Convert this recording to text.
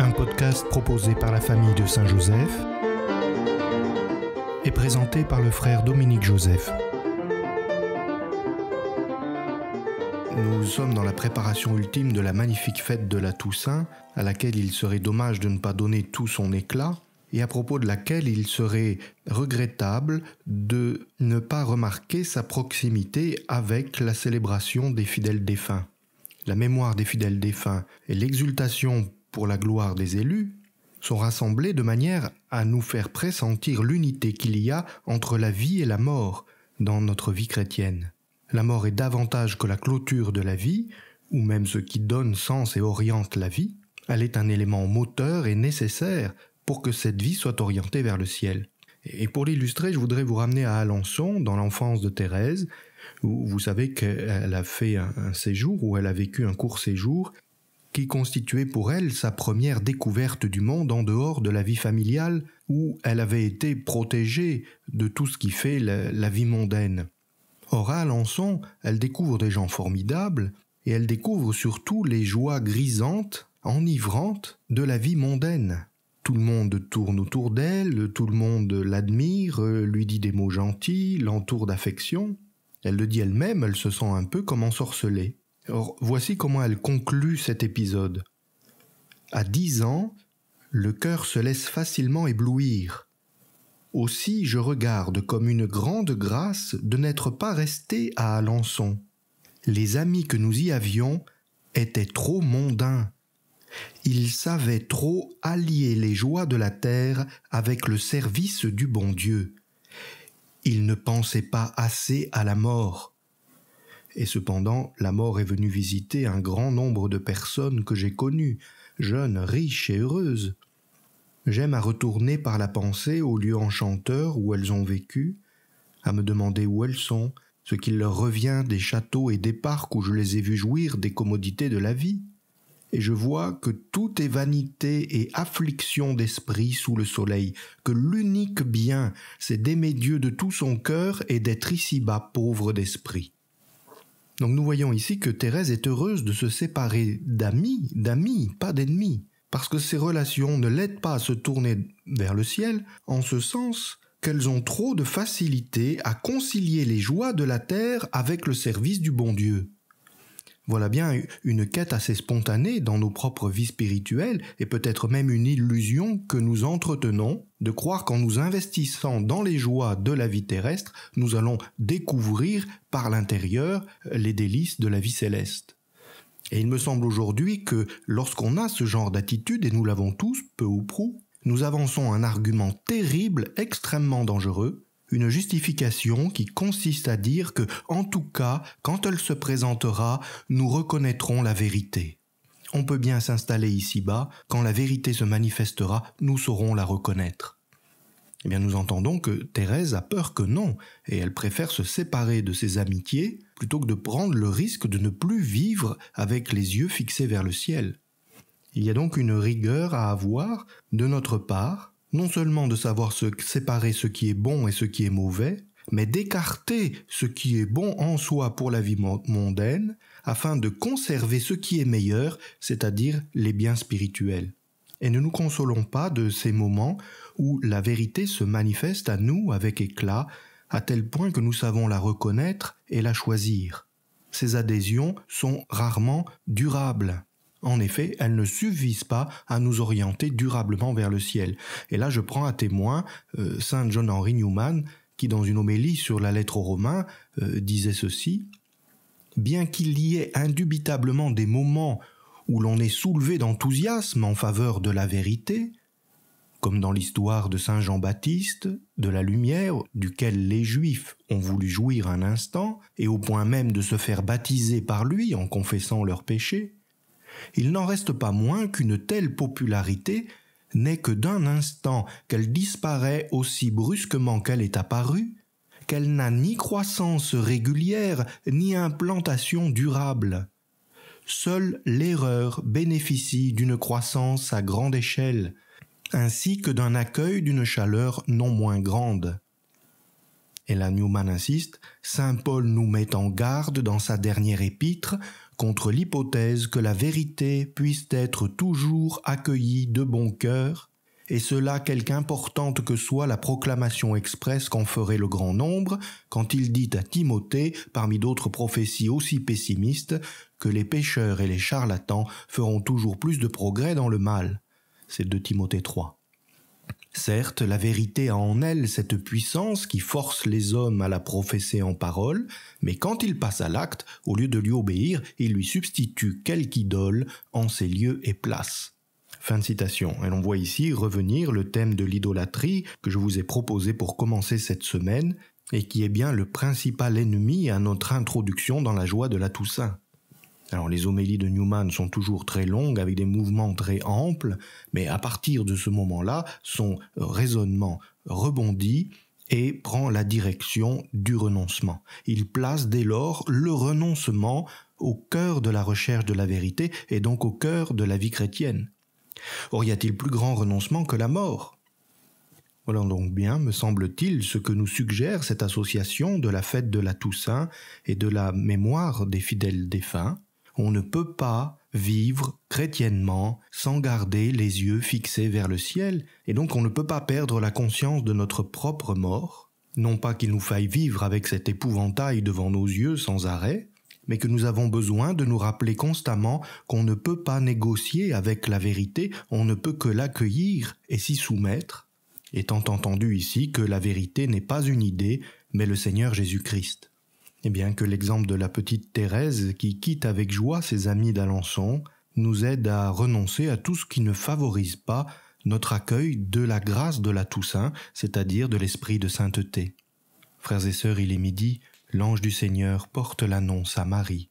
un podcast proposé par la famille de Saint-Joseph et présenté par le frère Dominique Joseph. Nous sommes dans la préparation ultime de la magnifique fête de la Toussaint, à laquelle il serait dommage de ne pas donner tout son éclat, et à propos de laquelle il serait regrettable de ne pas remarquer sa proximité avec la célébration des fidèles défunts. La mémoire des fidèles défunts et l'exultation pour la gloire des élus, sont rassemblés de manière à nous faire pressentir l'unité qu'il y a entre la vie et la mort dans notre vie chrétienne. La mort est davantage que la clôture de la vie, ou même ce qui donne sens et oriente la vie, elle est un élément moteur et nécessaire pour que cette vie soit orientée vers le ciel. Et pour l'illustrer, je voudrais vous ramener à Alençon, dans l'enfance de Thérèse, où vous savez qu'elle a fait un, séjour, où elle a vécu un court séjour, qui constituait pour elle sa première découverte du monde en dehors de la vie familiale où elle avait été protégée de tout ce qui fait la, vie mondaine. Or à Alençon, elle découvre des gens formidables et elle découvre surtout les joies grisantes, enivrantes de la vie mondaine. Tout le monde tourne autour d'elle, tout le monde l'admire, lui dit des mots gentils, l'entoure d'affection. Elle le dit elle-même, elle se sent un peu comme ensorcelée voici comment elle conclut cet épisode. À dix ans, le cœur se laisse facilement éblouir. Aussi je regarde comme une grande grâce de n'être pas resté à Alençon. Les amis que nous y avions étaient trop mondains. Ils savaient trop allier les joies de la terre avec le service du bon Dieu. Ils ne pensaient pas assez à la mort et cependant la mort est venue visiter un grand nombre de personnes que j'ai connues, jeunes, riches et heureuses. J'aime à retourner par la pensée aux lieux enchanteurs où elles ont vécu, à me demander où elles sont, ce qu'il leur revient des châteaux et des parcs où je les ai vus jouir des commodités de la vie. Et je vois que tout est vanité et affliction d'esprit sous le soleil, que l'unique bien, c'est d'aimer Dieu de tout son cœur et d'être ici-bas pauvre d'esprit. Donc nous voyons ici que Thérèse est heureuse de se séparer d'amis, d'amis, pas d'ennemis, parce que ces relations ne l'aident pas à se tourner vers le ciel, en ce sens qu'elles ont trop de facilité à concilier les joies de la terre avec le service du bon Dieu. Voilà bien une quête assez spontanée dans nos propres vies spirituelles et peut-être même une illusion que nous entretenons de croire qu'en nous investissant dans les joies de la vie terrestre, nous allons découvrir par l'intérieur les délices de la vie céleste. Et il me semble aujourd'hui que lorsqu'on a ce genre d'attitude, et nous l'avons tous, peu ou prou, nous avançons un argument terrible, extrêmement dangereux, une justification qui consiste à dire que, en tout cas, quand elle se présentera, nous reconnaîtrons la vérité. On peut bien s'installer ici-bas, quand la vérité se manifestera, nous saurons la reconnaître. Eh bien, nous entendons que Thérèse a peur que non, et elle préfère se séparer de ses amitiés plutôt que de prendre le risque de ne plus vivre avec les yeux fixés vers le ciel. Il y a donc une rigueur à avoir de notre part non seulement de savoir séparer ce qui est bon et ce qui est mauvais, mais d'écarter ce qui est bon en soi pour la vie mondaine, afin de conserver ce qui est meilleur, c'est-à-dire les biens spirituels. Et ne nous consolons pas de ces moments où la vérité se manifeste à nous avec éclat, à tel point que nous savons la reconnaître et la choisir. Ces adhésions sont rarement durables. En effet, elles ne suffisent pas à nous orienter durablement vers le ciel. Et là, je prends à témoin euh, Saint John Henry Newman, qui dans une homélie sur la lettre aux Romains euh, disait ceci Bien qu'il y ait indubitablement des moments où l'on est soulevé d'enthousiasme en faveur de la vérité, comme dans l'histoire de Saint Jean-Baptiste, de la lumière, duquel les Juifs ont voulu jouir un instant, et au point même de se faire baptiser par lui en confessant leurs péchés, il n'en reste pas moins qu'une telle popularité n'est que d'un instant qu'elle disparaît aussi brusquement qu'elle est apparue, qu'elle n'a ni croissance régulière ni implantation durable. Seule l'erreur bénéficie d'une croissance à grande échelle, ainsi que d'un accueil d'une chaleur non moins grande et la Newman insiste, « Saint Paul nous met en garde dans sa dernière épître contre l'hypothèse que la vérité puisse être toujours accueillie de bon cœur, et cela quelque importante que soit la proclamation expresse qu'en ferait le grand nombre, quand il dit à Timothée, parmi d'autres prophéties aussi pessimistes, que les pécheurs et les charlatans feront toujours plus de progrès dans le mal. C'est de Timothée 3. Certes, la vérité a en elle cette puissance qui force les hommes à la professer en parole, mais quand il passe à l'acte, au lieu de lui obéir, il lui substitue quelque idole en ses lieux et places. Fin de citation. Et l'on voit ici revenir le thème de l'idolâtrie que je vous ai proposé pour commencer cette semaine, et qui est bien le principal ennemi à notre introduction dans la joie de la Toussaint. Alors les homélies de Newman sont toujours très longues, avec des mouvements très amples, mais à partir de ce moment-là, son raisonnement rebondit et prend la direction du renoncement. Il place dès lors le renoncement au cœur de la recherche de la vérité et donc au cœur de la vie chrétienne. Or, y a-t-il plus grand renoncement que la mort Voilà donc bien, me semble-t-il, ce que nous suggère cette association de la fête de la Toussaint et de la mémoire des fidèles défunts, on ne peut pas vivre chrétiennement sans garder les yeux fixés vers le ciel, et donc on ne peut pas perdre la conscience de notre propre mort, non pas qu'il nous faille vivre avec cet épouvantail devant nos yeux sans arrêt, mais que nous avons besoin de nous rappeler constamment qu'on ne peut pas négocier avec la vérité, on ne peut que l'accueillir et s'y soumettre, étant entendu ici que la vérité n'est pas une idée, mais le Seigneur Jésus-Christ. Eh bien, que l'exemple de la petite Thérèse, qui quitte avec joie ses amis d'Alençon, nous aide à renoncer à tout ce qui ne favorise pas notre accueil de la grâce de la Toussaint, c'est-à-dire de l'esprit de sainteté. Frères et sœurs, il est midi, l'ange du Seigneur porte l'annonce à Marie.